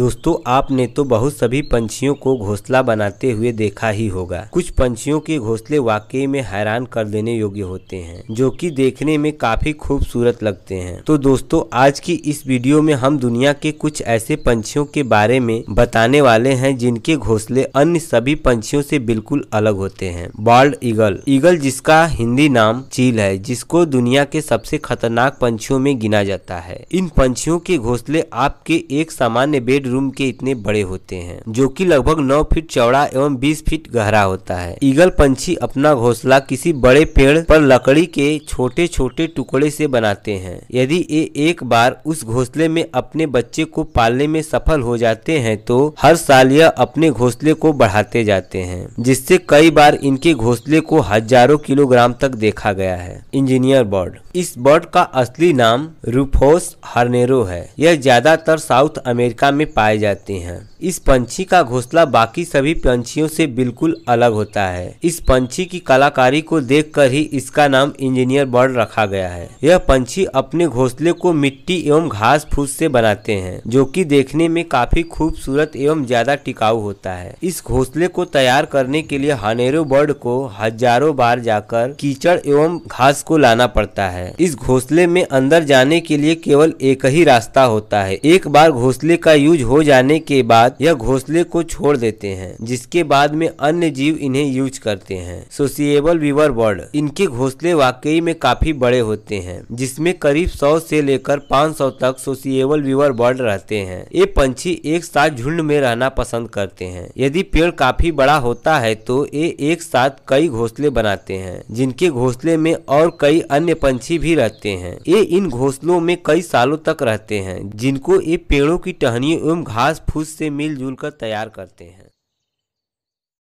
दोस्तों आपने तो बहुत सभी पंछियों को घोंसला बनाते हुए देखा ही होगा कुछ पंछियों के घोंसले वाकई में हैरान कर देने योग्य होते हैं जो कि देखने में काफी खूबसूरत लगते हैं तो दोस्तों आज की इस वीडियो में हम दुनिया के कुछ ऐसे पंछियों के बारे में बताने वाले हैं जिनके घोंसले अन्य सभी पंछियों से बिल्कुल अलग होते हैं बॉल्ड ईगल ईगल जिसका हिंदी नाम चील है जिसको दुनिया के सबसे खतरनाक पंछियों में गिना जाता है इन पंछियों के घोंसले आपके एक सामान्य बेट बेड रूम के इतने बड़े होते हैं जो कि लगभग 9 फीट चौड़ा एवं 20 फीट गहरा होता है ईगल पंछी अपना घोंसला किसी बड़े पेड़ पर लकड़ी के छोटे छोटे टुकड़े से बनाते हैं यदि ये एक बार उस घोंसले में अपने बच्चे को पालने में सफल हो जाते हैं तो हर साल यह अपने घोंसले को बढ़ाते जाते हैं जिससे कई बार इनके घोंसले को हजारों किलोग्राम तक देखा गया है इंजीनियर बर्ड इस बर्ड का असली नाम रूफोस हर्नेरो है यह ज्यादातर साउथ अमेरिका में पाए जाते हैं इस पंछी का घोंसला बाकी सभी पंछियों से बिल्कुल अलग होता है इस पंछी की कलाकारी को देखकर ही इसका नाम इंजीनियर बर्ड रखा गया है यह पंछी अपने घोंसले को मिट्टी एवं घास फूस से बनाते हैं जो कि देखने में काफी खूबसूरत एवं ज्यादा टिकाऊ होता है इस घोंसले को तैयार करने के लिए हनेरो बर्ड को हजारों बार जाकर कीचड़ एवं घास को लाना पड़ता है इस घोंसले में अंदर जाने के लिए केवल एक ही रास्ता होता है एक बार घोंसले का यूज यूज हो जाने के बाद यह घोंसले को छोड़ देते हैं जिसके बाद में अन्य जीव इन्हें यूज करते हैं सोशिएबल वीवर बर्ड इनके घोंसले वाकई में काफी बड़े होते हैं जिसमें करीब 100 से लेकर 500 तक सोशिएबल वीवर बर्ड रहते हैं ये पंछी एक साथ झुंड में रहना पसंद करते हैं यदि पेड़ काफी बड़ा होता है तो ये एक साथ कई घोंसले बनाते हैं जिनके घोंसले में और कई अन्य पंछी भी रहते हैं ये इन घोंसलों में कई सालों तक रहते हैं जिनको ये पेड़ों की टहनियों एवं घास फूस से मिलजुल कर तैयार करते हैं